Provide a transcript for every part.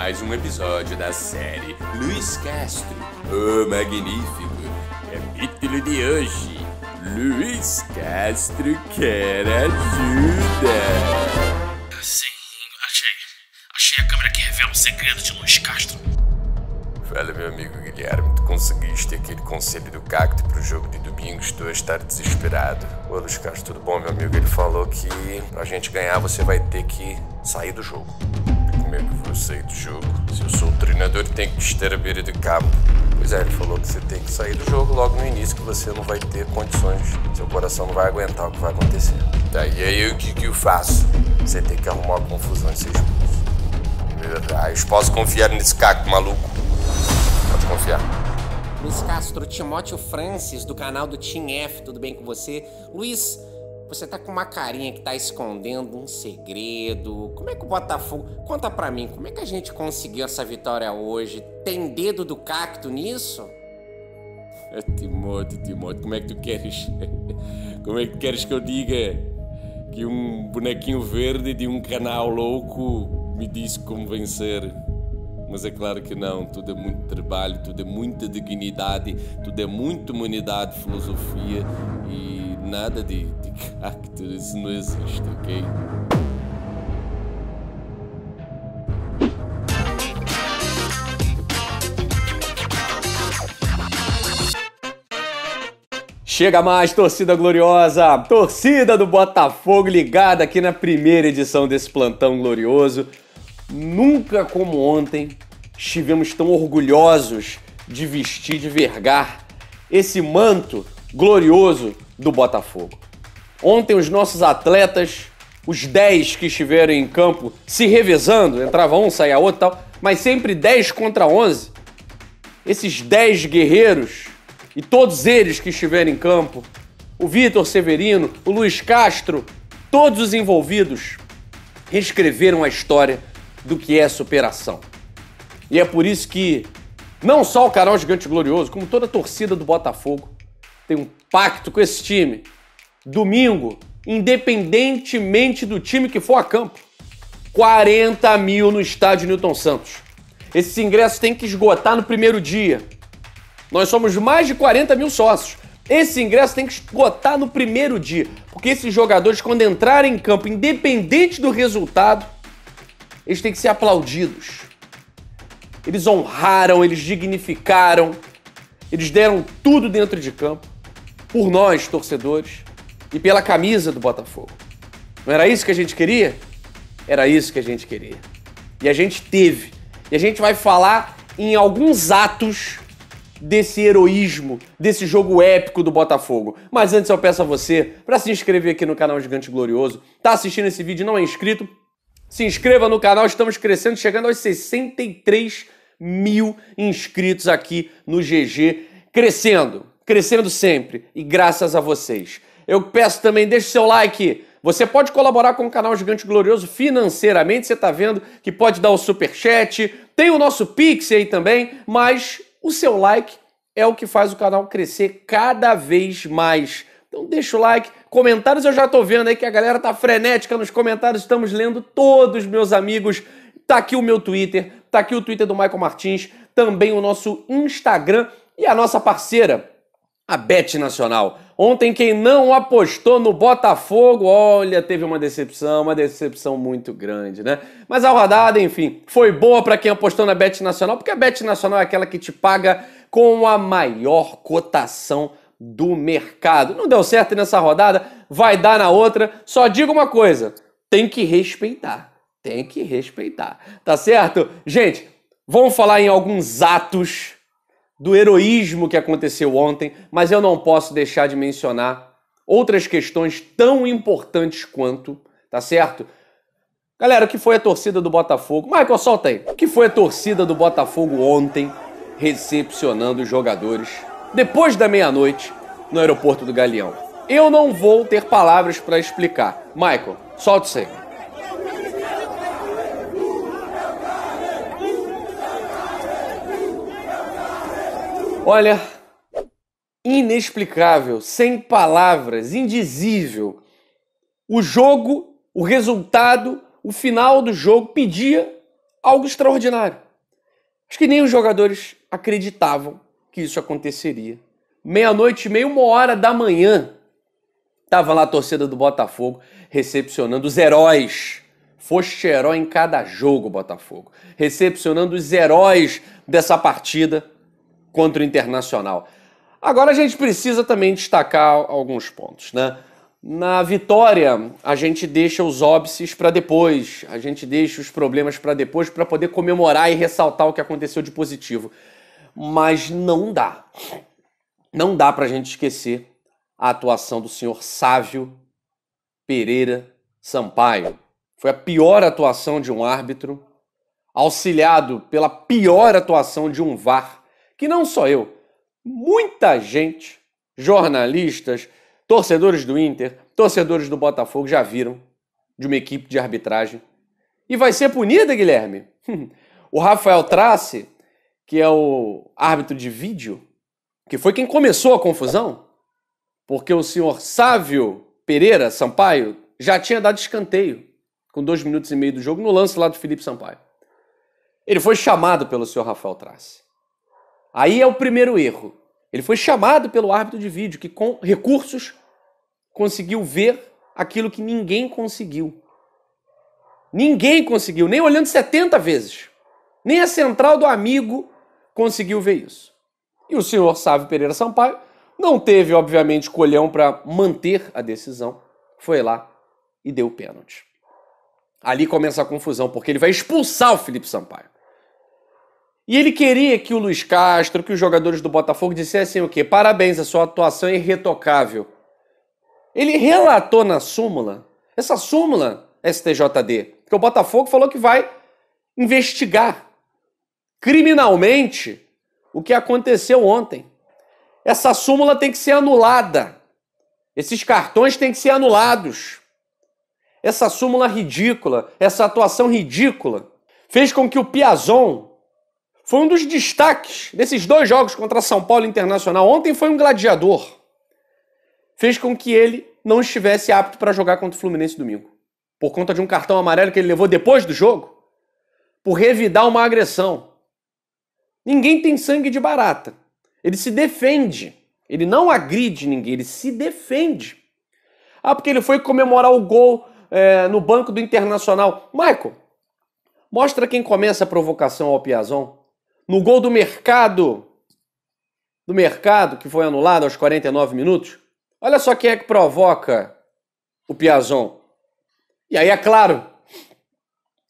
mais um episódio da série Luiz Castro, o Magnífico. Capítulo de hoje: Luiz Castro quer ajuda. Sim, achei. Achei a câmera que revela o segredo de Luiz Castro. Fala, meu amigo Guilherme, tu conseguiste aquele conselho do cacto pro jogo de domingo? Estou a estar desesperado. Ô, Luiz Castro, tudo bom, meu amigo? Ele falou que pra gente ganhar você vai ter que sair do jogo como é que vou sair do jogo? Se eu sou o treinador e tenho que estar a beira de campo. Pois é, ele falou que você tem que sair do jogo logo no início, que você não vai ter condições. Seu coração não vai aguentar o que vai acontecer. Tá, e aí o que, que eu faço. Você tem que arrumar uma confusão e ser expulso. eu posso confiar nesse caco maluco. Pode confiar. Luiz Castro, Timóteo Francis, do canal do Team F, tudo bem com você? Luiz, você tá com uma carinha que tá escondendo um segredo. Como é que o Botafogo. Conta pra mim, como é que a gente conseguiu essa vitória hoje? Tem dedo do cacto nisso? É, Timóteo, Timóteo, como é que tu queres? Como é que queres que eu diga que um bonequinho verde de um canal louco me disse como vencer? Mas é claro que não, tudo é muito trabalho, tudo é muita dignidade, tudo é muita humanidade, filosofia e Nada de, de cacto, isso não existe, ok? Chega mais, torcida gloriosa! Torcida do Botafogo ligada aqui na primeira edição desse plantão glorioso. Nunca como ontem estivemos tão orgulhosos de vestir, de vergar esse manto glorioso do Botafogo. Ontem, os nossos atletas, os 10 que estiveram em campo, se revezando, entrava um, saía outro tal, mas sempre 10 contra 11. Esses 10 guerreiros e todos eles que estiveram em campo, o Vitor Severino, o Luiz Castro, todos os envolvidos, reescreveram a história do que é superação. E é por isso que não só o canal Gigante Glorioso, como toda a torcida do Botafogo tem um pacto com esse time. Domingo, independentemente do time que for a campo, 40 mil no estádio Newton Santos. Esses ingressos têm que esgotar no primeiro dia. Nós somos mais de 40 mil sócios. Esse ingresso tem que esgotar no primeiro dia, porque esses jogadores, quando entrarem em campo, independente do resultado, eles têm que ser aplaudidos. Eles honraram, eles dignificaram, eles deram tudo dentro de campo por nós, torcedores, e pela camisa do Botafogo. Não era isso que a gente queria? Era isso que a gente queria. E a gente teve. E a gente vai falar em alguns atos desse heroísmo, desse jogo épico do Botafogo. Mas antes eu peço a você para se inscrever aqui no canal Gigante Glorioso. Tá assistindo esse vídeo e não é inscrito? Se inscreva no canal, estamos crescendo, chegando aos 63 mil inscritos aqui no GG, crescendo crescendo sempre e graças a vocês. Eu peço também, deixe seu like. Você pode colaborar com o canal Gigante Glorioso financeiramente, você está vendo que pode dar o super chat, tem o nosso Pix aí também, mas o seu like é o que faz o canal crescer cada vez mais. Então deixa o like, comentários eu já estou vendo aí que a galera tá frenética nos comentários, estamos lendo todos, meus amigos. Tá aqui o meu Twitter, tá aqui o Twitter do Michael Martins, também o nosso Instagram e a nossa parceira, a Bet Nacional. Ontem, quem não apostou no Botafogo, olha, teve uma decepção, uma decepção muito grande, né? Mas a rodada, enfim, foi boa para quem apostou na Bet Nacional, porque a Bet Nacional é aquela que te paga com a maior cotação do mercado. Não deu certo nessa rodada, vai dar na outra. Só digo uma coisa: tem que respeitar. Tem que respeitar, tá certo? Gente, vamos falar em alguns atos do heroísmo que aconteceu ontem, mas eu não posso deixar de mencionar outras questões tão importantes quanto, tá certo? Galera, o que foi a torcida do Botafogo? Michael, solta aí. O que foi a torcida do Botafogo ontem recepcionando os jogadores depois da meia-noite no aeroporto do Galeão? Eu não vou ter palavras para explicar. Michael, solta isso aí. Olha, inexplicável, sem palavras, indizível. O jogo, o resultado, o final do jogo pedia algo extraordinário. Acho que nem os jogadores acreditavam que isso aconteceria. Meia-noite, meia, uma hora da manhã, tava lá a torcida do Botafogo recepcionando os heróis. Foste herói em cada jogo, Botafogo. Recepcionando os heróis dessa partida contra o Internacional. Agora a gente precisa também destacar alguns pontos, né? Na vitória, a gente deixa os óbices para depois, a gente deixa os problemas para depois para poder comemorar e ressaltar o que aconteceu de positivo. Mas não dá. Não dá para a gente esquecer a atuação do senhor Sávio Pereira Sampaio. Foi a pior atuação de um árbitro, auxiliado pela pior atuação de um VAR que não só eu, muita gente, jornalistas, torcedores do Inter, torcedores do Botafogo já viram de uma equipe de arbitragem. E vai ser punida, Guilherme. o Rafael Trace, que é o árbitro de vídeo, que foi quem começou a confusão, porque o senhor Sávio Pereira Sampaio já tinha dado escanteio com dois minutos e meio do jogo no lance lá do Felipe Sampaio. Ele foi chamado pelo senhor Rafael Trace. Aí é o primeiro erro. Ele foi chamado pelo árbitro de vídeo, que com recursos conseguiu ver aquilo que ninguém conseguiu. Ninguém conseguiu, nem olhando 70 vezes. Nem a central do amigo conseguiu ver isso. E o senhor Sávio Pereira Sampaio não teve, obviamente, colhão para manter a decisão. Foi lá e deu o pênalti. Ali começa a confusão, porque ele vai expulsar o Felipe Sampaio. E ele queria que o Luiz Castro, que os jogadores do Botafogo dissessem o quê? Parabéns, a sua atuação é irretocável. Ele relatou na súmula, essa súmula STJD, que o Botafogo falou que vai investigar criminalmente o que aconteceu ontem. Essa súmula tem que ser anulada. Esses cartões têm que ser anulados. Essa súmula ridícula, essa atuação ridícula, fez com que o Piazon foi um dos destaques desses dois jogos contra São Paulo Internacional. Ontem foi um gladiador. Fez com que ele não estivesse apto para jogar contra o Fluminense domingo. Por conta de um cartão amarelo que ele levou depois do jogo, por revidar uma agressão. Ninguém tem sangue de barata. Ele se defende. Ele não agride ninguém, ele se defende. Ah, porque ele foi comemorar o gol é, no banco do Internacional. Michael, mostra quem começa a provocação ao Piazon no gol do mercado, do mercado que foi anulado aos 49 minutos, olha só quem é que provoca o Piazon. E aí é claro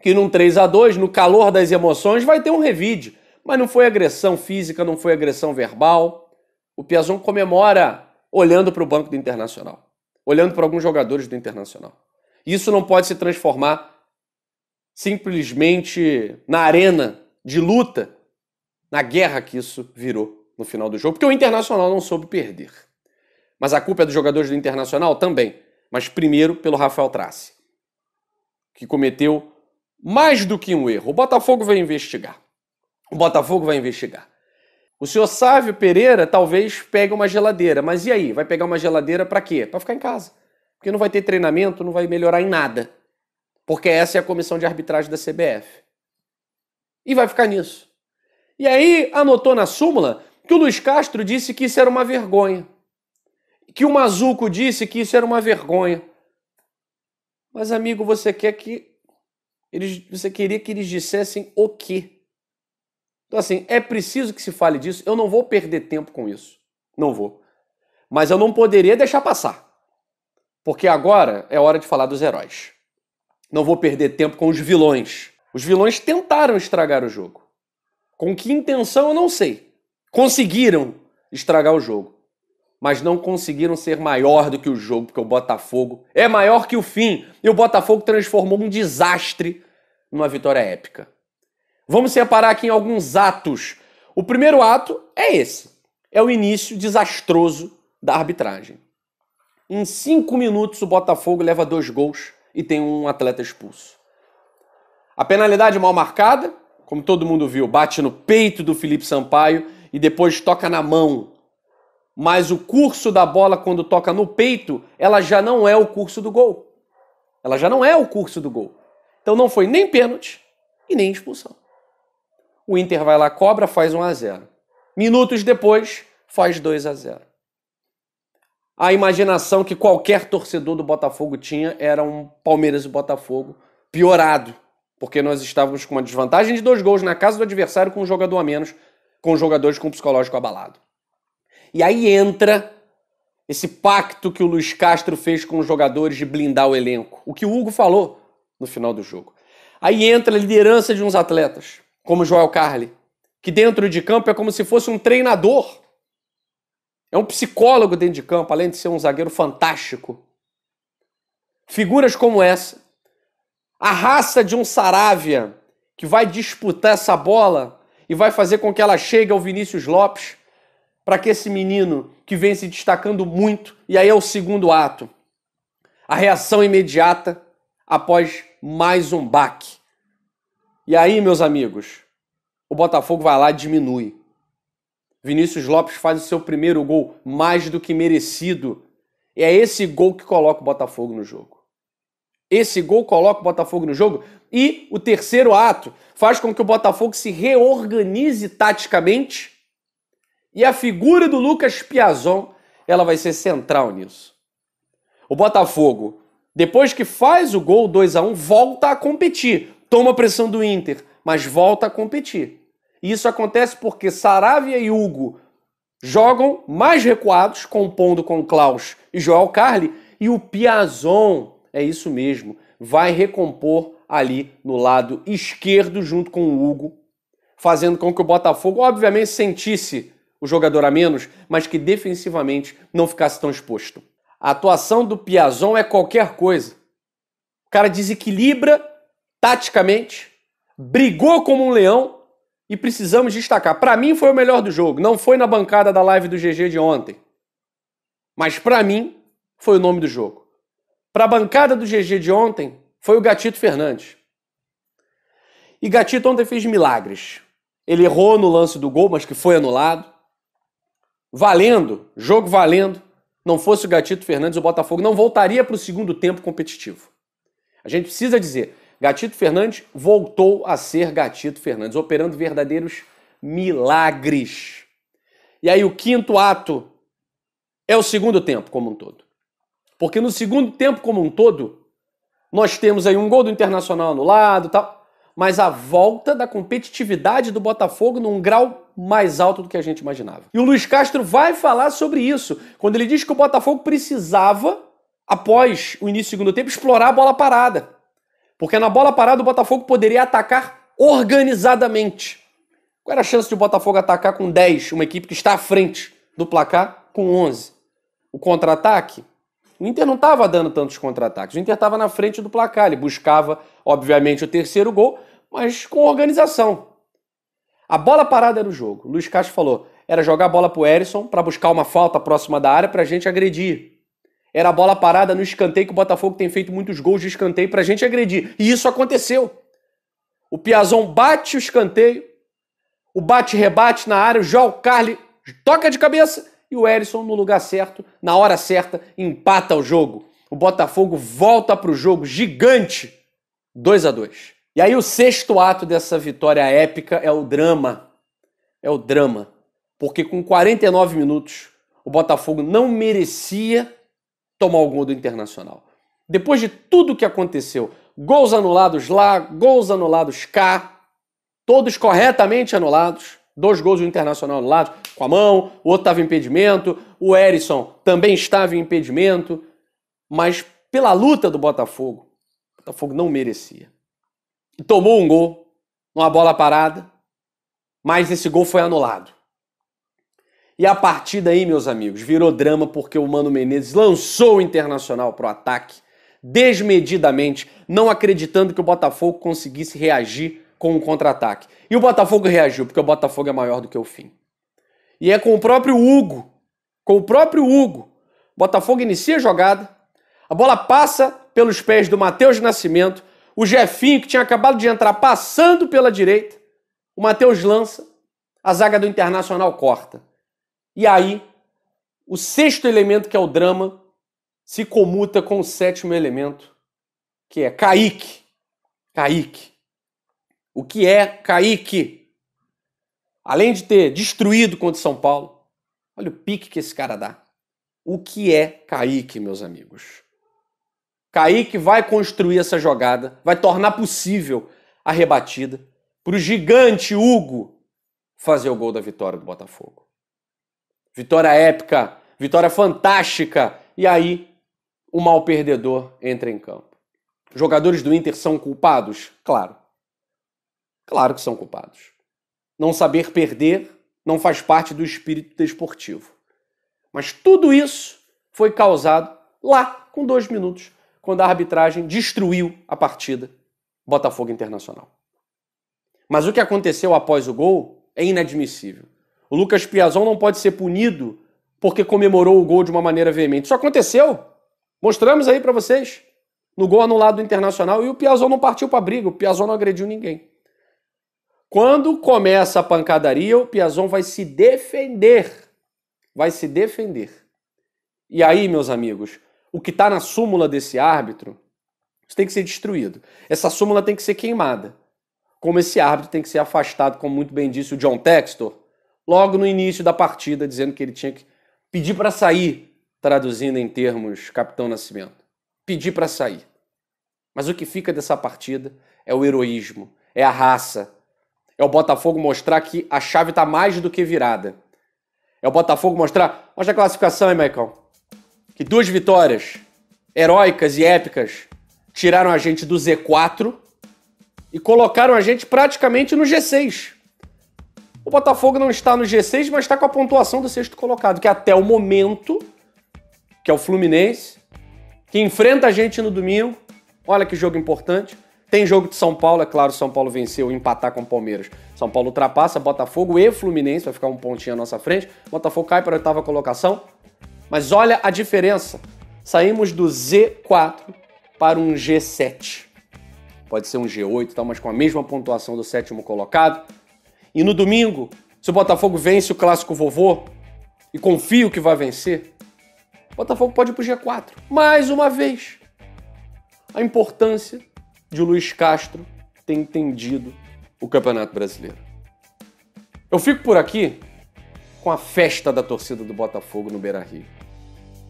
que num 3 a 2 no calor das emoções, vai ter um revide. Mas não foi agressão física, não foi agressão verbal. O Piazon comemora olhando para o Banco do Internacional, olhando para alguns jogadores do Internacional. Isso não pode se transformar simplesmente na arena de luta na guerra que isso virou no final do jogo, porque o Internacional não soube perder. Mas a culpa é dos jogadores do Internacional também, mas primeiro pelo Rafael Trace, que cometeu mais do que um erro. O Botafogo vai investigar. O Botafogo vai investigar. O senhor Sávio Pereira talvez pegue uma geladeira, mas e aí? Vai pegar uma geladeira para quê? Para ficar em casa. Porque não vai ter treinamento, não vai melhorar em nada. Porque essa é a comissão de arbitragem da CBF. E vai ficar nisso. E aí anotou na súmula que o Luiz Castro disse que isso era uma vergonha. Que o Mazuco disse que isso era uma vergonha. Mas, amigo, você quer que. Eles, você queria que eles dissessem o quê? Então, assim, é preciso que se fale disso. Eu não vou perder tempo com isso. Não vou. Mas eu não poderia deixar passar. Porque agora é hora de falar dos heróis. Não vou perder tempo com os vilões. Os vilões tentaram estragar o jogo. Com que intenção eu não sei. Conseguiram estragar o jogo, mas não conseguiram ser maior do que o jogo, porque o Botafogo é maior que o fim e o Botafogo transformou um desastre numa vitória épica. Vamos separar aqui em alguns atos. O primeiro ato é esse: é o início desastroso da arbitragem. Em cinco minutos, o Botafogo leva dois gols e tem um atleta expulso. A penalidade mal marcada, como todo mundo viu, bate no peito do Felipe Sampaio e depois toca na mão. Mas o curso da bola, quando toca no peito, ela já não é o curso do gol. Ela já não é o curso do gol. Então não foi nem pênalti e nem expulsão. O Inter vai lá, cobra, faz 1 a 0 Minutos depois, faz 2 a 0 A imaginação que qualquer torcedor do Botafogo tinha era um Palmeiras e Botafogo piorado porque nós estávamos com uma desvantagem de dois gols na casa do adversário com um jogador a menos, com jogadores com psicológico abalado. E aí entra esse pacto que o Luiz Castro fez com os jogadores de blindar o elenco, o que o Hugo falou no final do jogo. Aí entra a liderança de uns atletas, como Joel Carli, que dentro de campo é como se fosse um treinador. É um psicólogo dentro de campo, além de ser um zagueiro fantástico. Figuras como essa a raça de um Saravia que vai disputar essa bola e vai fazer com que ela chegue ao Vinícius Lopes para que esse menino que vem se destacando muito, e aí é o segundo ato, a reação imediata após mais um baque. E aí, meus amigos, o Botafogo vai lá e diminui. Vinícius Lopes faz o seu primeiro gol mais do que merecido. E é esse gol que coloca o Botafogo no jogo. Esse gol coloca o Botafogo no jogo. E o terceiro ato faz com que o Botafogo se reorganize taticamente. E a figura do Lucas Piazon, ela vai ser central nisso. O Botafogo, depois que faz o gol 2 a 1, volta a competir. Toma a pressão do Inter, mas volta a competir. E isso acontece porque Saravia e Hugo jogam mais recuados, compondo com Klaus e Joel Carli, e o Piazon é isso mesmo. Vai recompor ali no lado esquerdo junto com o Hugo, fazendo com que o Botafogo, obviamente, sentisse o jogador a menos, mas que defensivamente não ficasse tão exposto. A atuação do Piazon é qualquer coisa. O cara desequilibra taticamente, brigou como um leão e precisamos destacar. Para mim foi o melhor do jogo, não foi na bancada da live do GG de ontem. Mas para mim foi o nome do jogo para a bancada do GG de ontem foi o Gatito Fernandes. E Gatito ontem fez milagres. Ele errou no lance do gol, mas que foi anulado. Valendo, jogo valendo. Não fosse o Gatito Fernandes, o Botafogo não voltaria para o segundo tempo competitivo. A gente precisa dizer, Gatito Fernandes voltou a ser Gatito Fernandes, operando verdadeiros milagres. E aí o quinto ato é o segundo tempo como um todo. Porque no segundo tempo como um todo, nós temos aí um gol do Internacional anulado, tal, mas a volta da competitividade do Botafogo num grau mais alto do que a gente imaginava. E o Luiz Castro vai falar sobre isso quando ele diz que o Botafogo precisava após o início do segundo tempo explorar a bola parada. Porque na bola parada o Botafogo poderia atacar organizadamente. Qual era a chance de o Botafogo atacar com 10, uma equipe que está à frente do placar com 11? O contra-ataque o Inter não estava dando tantos contra-ataques. O Inter estava na frente do placar. Ele buscava, obviamente, o terceiro gol, mas com organização. A bola parada era o jogo. O Luiz Castro falou: era jogar a bola para o Erisson para buscar uma falta próxima da área para a gente agredir. Era a bola parada no escanteio que o Botafogo tem feito muitos gols de escanteio para a gente agredir. E isso aconteceu. O Piazon bate o escanteio, o bate-rebate na área, o João Carli toca de cabeça e o Erisson, no lugar certo, na hora certa, empata o jogo. O Botafogo volta para o jogo gigante, 2 a 2 E aí o sexto ato dessa vitória épica é o drama. É o drama. Porque com 49 minutos, o Botafogo não merecia tomar o gol do Internacional. Depois de tudo que aconteceu, gols anulados lá, gols anulados cá, todos corretamente anulados, Dois gols do Internacional no lado, com a mão, o outro estava em impedimento, o Erisson também estava em impedimento, mas pela luta do Botafogo, o Botafogo não merecia. E tomou um gol, uma bola parada, mas esse gol foi anulado. E a partida aí, meus amigos, virou drama porque o Mano Menezes lançou o Internacional para o ataque desmedidamente, não acreditando que o Botafogo conseguisse reagir com um contra-ataque. E o Botafogo reagiu, porque o Botafogo é maior do que o fim. E é com o próprio Hugo, com o próprio Hugo. Botafogo inicia a jogada, a bola passa pelos pés do Matheus Nascimento, o Jefinho, que tinha acabado de entrar, passando pela direita, o Matheus lança, a zaga do Internacional corta. E aí, o sexto elemento, que é o drama, se comuta com o sétimo elemento, que é Kaique. Kaique o que é Kaique. Além de ter destruído contra o São Paulo, olha o pique que esse cara dá. O que é Kaique, meus amigos? Kaique vai construir essa jogada, vai tornar possível a rebatida para o gigante Hugo fazer o gol da vitória do Botafogo. Vitória épica, vitória fantástica, e aí o mal perdedor entra em campo. Jogadores do Inter são culpados? Claro. Claro que são culpados. Não saber perder não faz parte do espírito desportivo. Mas tudo isso foi causado lá, com dois minutos, quando a arbitragem destruiu a partida Botafogo Internacional. Mas o que aconteceu após o gol é inadmissível. O Lucas Piazon não pode ser punido porque comemorou o gol de uma maneira veemente. Isso aconteceu. Mostramos aí para vocês no gol anulado do Internacional e o Piazon não partiu para briga, o Piazon não agrediu ninguém. Quando começa a pancadaria, o Piazon vai se defender. Vai se defender. E aí, meus amigos, o que está na súmula desse árbitro, isso tem que ser destruído. Essa súmula tem que ser queimada. Como esse árbitro tem que ser afastado, como muito bem disse o John Textor, logo no início da partida, dizendo que ele tinha que pedir para sair, traduzindo em termos Capitão Nascimento. Pedir para sair. Mas o que fica dessa partida é o heroísmo, é a raça, é o Botafogo mostrar que a chave está mais do que virada. É o Botafogo mostrar. Mostra a classificação aí, Maicon. Que duas vitórias heróicas e épicas tiraram a gente do Z4 e colocaram a gente praticamente no G6. O Botafogo não está no G6, mas está com a pontuação do sexto colocado, que até o momento, que é o Fluminense, que enfrenta a gente no domingo. Olha que jogo importante. Tem jogo de São Paulo, é claro, São Paulo venceu empatar com o Palmeiras. São Paulo ultrapassa Botafogo e Fluminense, vai ficar um pontinho à nossa frente. Botafogo cai para a oitava colocação. Mas olha a diferença. Saímos do Z4 para um G7. Pode ser um G8, tá, mas com a mesma pontuação do sétimo colocado. E no domingo, se o Botafogo vence o clássico vovô, e confio que vai vencer, o Botafogo pode ir pro G4. Mais uma vez. A importância de Luiz Castro ter entendido o Campeonato Brasileiro. Eu fico por aqui com a festa da torcida do Botafogo no Beira-Rio.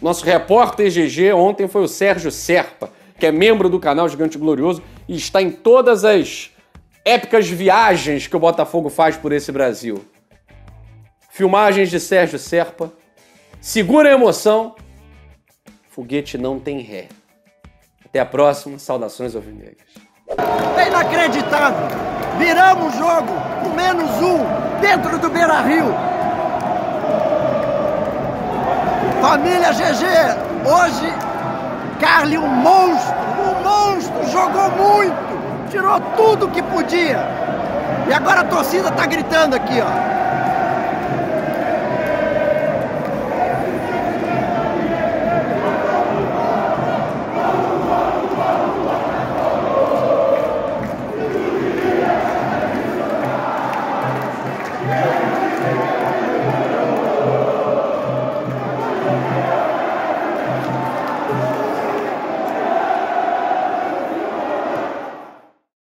Nosso repórter GG ontem foi o Sérgio Serpa, que é membro do canal Gigante Glorioso e está em todas as épicas viagens que o Botafogo faz por esse Brasil. Filmagens de Sérgio Serpa. Segura a emoção. Foguete não tem ré. Até a próxima, saudações alvinegras. É inacreditável! Viramos o jogo com menos um dentro do Beira Rio. Família GG, hoje Carly, um monstro, um monstro, jogou muito, tirou tudo que podia. E agora a torcida tá gritando aqui, ó.